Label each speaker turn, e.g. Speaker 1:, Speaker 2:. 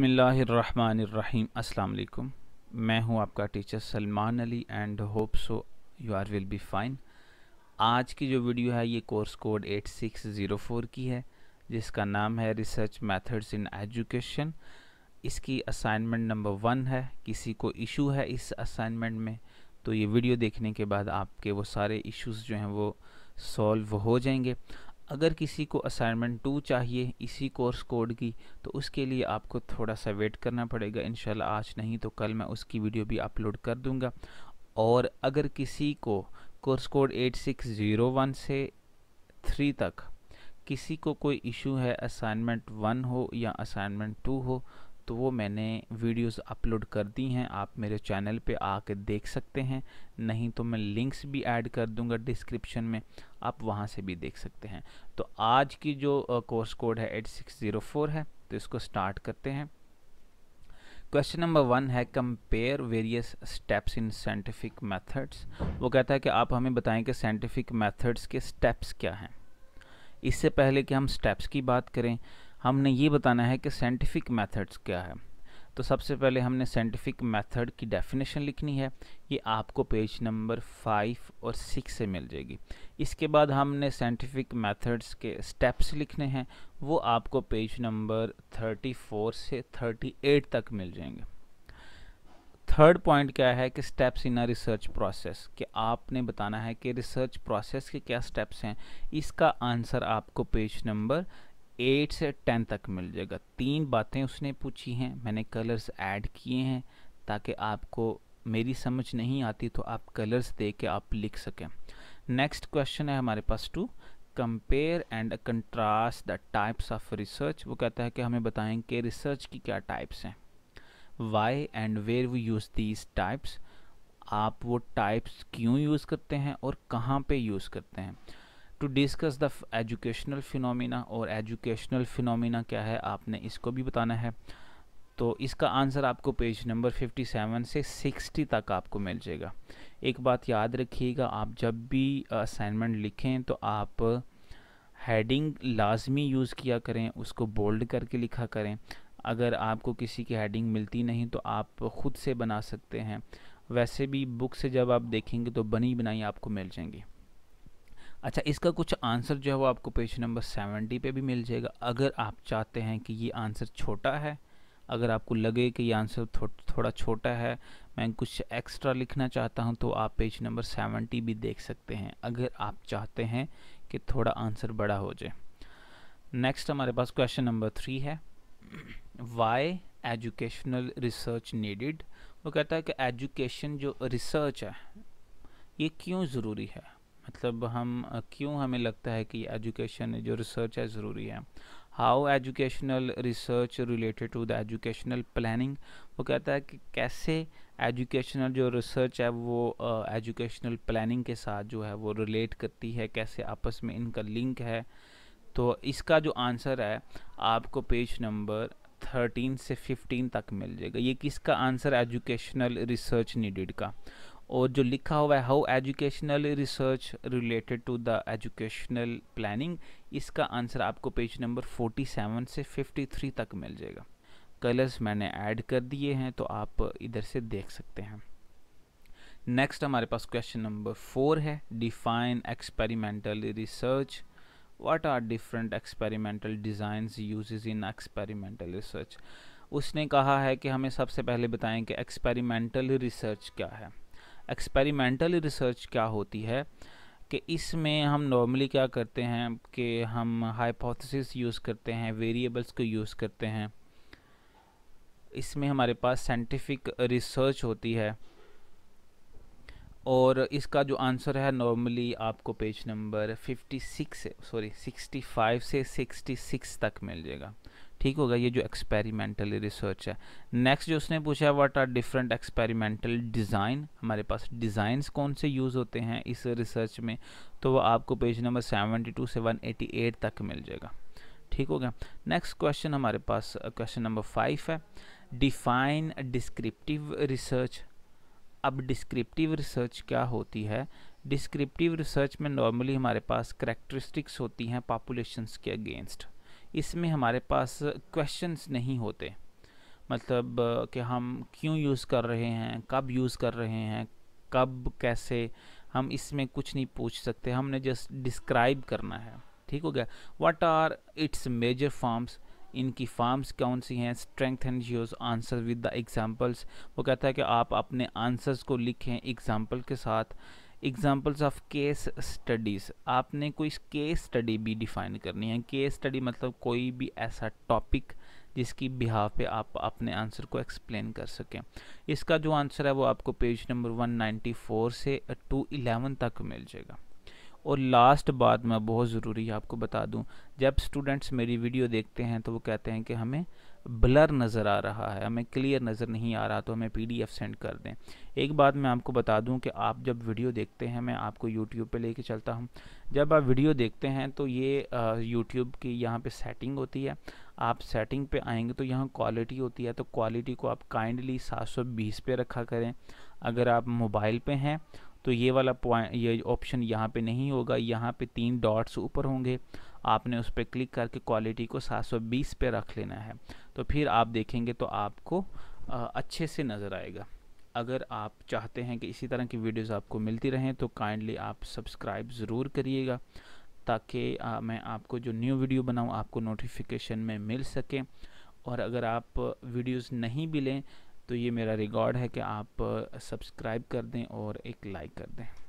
Speaker 1: बसमीम् अल्लाम मैं हूं आपका teacher Salman Ali and hope so you are will be fine आज की जो वीडियो है ये कोर्स कोड 8604 की है जिसका नाम है रिसर्च मेथड्स इन एजुकेशन इसकी असाइनमेंट नंबर वन है किसी को इशू है इस असाइनमेंट में तो ये वीडियो देखने के बाद आपके वो सारे इश्यूज जो हैं वो सॉल्व हो जाएंगे अगर किसी को असाइनमेंट टू चाहिए इसी कोर्स कोड की तो उसके लिए आपको थोड़ा सा वेट करना पड़ेगा इन आज नहीं तो कल मैं उसकी वीडियो भी अपलोड कर दूँगा और अगर किसी को कोर्स कोड 8601 से 3 तक किसी को कोई इशू है असाइनमेंट वन हो या असाइनमेंट टू हो तो वो मैंने वीडियोस अपलोड कर दी हैं आप मेरे चैनल पे आके देख सकते हैं नहीं तो मैं लिंक्स भी ऐड कर दूंगा डिस्क्रिप्शन में आप वहाँ से भी देख सकते हैं तो आज की जो कोर्स कोड है एट सिक्स ज़ीरो फोर है तो इसको स्टार्ट करते हैं क्वेश्चन नंबर वन है compare various steps in scientific methods वो कहता है कि आप हमें बताएं कि साइंटिफिक मेथड्स के स्टेप्स क्या हैं इससे पहले कि हम स्टेप्स की बात करें हमने ये बताना है कि साइंटिफिक मेथड्स क्या है तो सबसे पहले हमने साइंटिफिक मेथड की डेफिनेशन लिखनी है ये आपको पेज नंबर फाइव और सिक्स से मिल जाएगी इसके बाद हमने साइंटिफिक मेथड्स के स्टेप्स लिखने हैं वो आपको पेज नंबर थर्टी फोर से थर्टी एट तक मिल जाएंगे थर्ड पॉइंट क्या है कि steps in a research process कि आपने बताना है कि रिसर्च प्रोसेस के क्या स्टेप्स हैं इसका आंसर आपको पेज नंबर एट से टेन तक मिल जाएगा तीन बातें उसने पूछी हैं मैंने कलर्स ऐड किए हैं ताकि आपको मेरी समझ नहीं आती तो आप कलर्स दे के आप लिख सकें नेक्स्ट क्वेश्चन है हमारे पास to compare and contrast the types of research वो कहता है कि हमें बताएं कि रिसर्च की क्या टाइप्स हैं why and where we use these types आप वो टाइप्स क्यों यूज़ करते हैं और कहाँ पे यूज़ करते हैं to discuss the educational phenomena और एजुकेशनल फिनोमिना क्या है आपने इसको भी बताना है तो इसका आंसर आपको पेज नंबर 57 से 60 तक आपको मिल जाएगा एक बात याद रखिएगा आप जब भी असाइनमेंट लिखें तो आप हेडिंग लाजमी यूज़ किया करें उसको बोल्ड करके लिखा करें अगर आपको किसी की हेडिंग मिलती नहीं तो आप ख़ुद से बना सकते हैं वैसे भी बुक से जब आप देखेंगे तो बनी बनाई आपको मिल जाएंगी अच्छा इसका कुछ आंसर जो है वो आपको पेज नंबर सेवेंटी पे भी मिल जाएगा अगर आप चाहते हैं कि ये आंसर छोटा है अगर आपको लगे कि ये आंसर थो, थोड़ा छोटा है मैं कुछ एक्स्ट्रा लिखना चाहता हूँ तो आप पेज नंबर सेवेंटी भी देख सकते हैं अगर आप चाहते हैं कि थोड़ा आंसर बड़ा हो जाए नेक्स्ट हमारे पास क्वेश्चन नंबर थ्री है वाई एजुकेशनल रिसर्च नीडिड वो कहता है कि एजुकेशन जो रिसर्च है ये क्यों ज़रूरी है मतलब हम क्यों हमें लगता है कि एजुकेशन जो रिसर्च है ज़रूरी है how educational research related to the educational planning वो कहता है कि कैसे एजुकेशनल जो रिसर्च है वो एजुकेशनल uh, प्लानिंग के साथ जो है वो रिलेट करती है कैसे आपस में इनका लिंक है तो इसका जो आंसर है आपको पेज नंबर थर्टीन से फिफ्टीन तक मिल जाएगा ये किसका आंसर एजुकेशनल रिसर्च नीडेड का और जो लिखा हुआ है how educational research related to the educational planning इसका आंसर आपको पेज नंबर 47 से 53 तक मिल जाएगा कलर्स मैंने ऐड कर दिए हैं तो आप इधर से देख सकते हैं नेक्स्ट हमारे पास क्वेश्चन नंबर फोर है define experimental research what are different experimental designs use in experimental research उसने कहा है कि हमें सबसे पहले बताएं कि एक्सपेरिमेंटल रिसर्च क्या है एक्सपेरिमेंटल रिसर्च क्या होती है कि इसमें हम नॉर्मली क्या करते हैं कि हम हाइपोथेसिस यूज़ करते हैं वेरिएबल्स को यूज़ करते हैं इसमें हमारे पास साइंटिफिक रिसर्च होती है और इसका जो आंसर है नॉर्मली आपको पेज नंबर 56 सॉरी 65 से 66 तक मिल जाएगा ठीक होगा ये जो एक्सपेरिमेंटल रिसर्च है नेक्स्ट जो उसने पूछा what are different experimental design हमारे पास डिज़ाइंस कौन से यूज़ होते हैं इस रिसर्च में तो वो आपको पेज नंबर 72 से 188 तक मिल जाएगा ठीक हो गया नेक्स्ट क्वेश्चन हमारे पास क्वेश्चन नंबर फाइव है डिफाइन डिस्क्रिप्टिव रिसर्च अब डिस्क्रिप्टिव रिसर्च क्या होती है डिस्क्रिप्टिव रिसर्च में नॉर्मली हमारे पास करेक्टरिस्टिक्स होती हैं पॉपुलेशन के अगेंस्ट इसमें हमारे पास क्वेश्चंस नहीं होते मतलब कि हम क्यों यूज़ कर रहे हैं कब यूज़ कर रहे हैं कब कैसे हम इसमें कुछ नहीं पूछ सकते हमने जस्ट डिस्क्राइब करना है ठीक हो गया what are its major forms इनकी फॉर्म्स कौन सी हैं strength and use answer with the examples वो कहता है कि आप अपने आंसर्स को लिखें एग्जांपल के साथ एग्जाम्पल्स ऑफ केस स्टडीज़ आपने कोई केस स्टडी भी डिफ़ाइन करनी है केस स्टडी मतलब कोई भी ऐसा टॉपिक जिसकी बिहाव पे आप अपने आंसर को एक्सप्लेन कर सकें इसका जो आंसर है वो आपको पेज नंबर 194 से 211 तक मिल जाएगा और लास्ट बात मैं बहुत ज़रूरी है आपको बता दूं जब स्टूडेंट्स मेरी वीडियो देखते हैं तो वो कहते हैं कि हमें ब्लर नज़र आ रहा है हमें क्लियर नज़र नहीं आ रहा तो हमें पीडीएफ सेंड कर दें एक बात मैं आपको बता दूं कि आप जब वीडियो देखते हैं मैं आपको यूट्यूब पे लेके चलता हूं जब आप वीडियो देखते हैं तो ये यूट्यूब की यहाँ पे सेटिंग होती है आप सेटिंग पे आएंगे तो यहाँ क्वालिटी होती है तो क्वालिटी को आप काइंडली 720 पे रखा करें अगर आप मोबाइल पे हैं तो ये वाला पॉइंट ये ऑप्शन यहाँ पे नहीं होगा यहाँ पे तीन डॉट्स ऊपर होंगे आपने उस पर क्लिक करके क्वालिटी को 720 पे रख लेना है तो फिर आप देखेंगे तो आपको अच्छे से नज़र आएगा अगर आप चाहते हैं कि इसी तरह की वीडियोस आपको मिलती रहें तो काइंडली आप सब्सक्राइब ज़रूर करिएगा ताकि मैं आपको जो न्यू वीडियो बनाऊँ आपको नोटिफिकेशन में मिल सके और अगर आप वीडियोस नहीं भी लें तो ये मेरा रिकॉर्ड है कि आप सब्सक्राइब कर दें और एक लाइक कर दें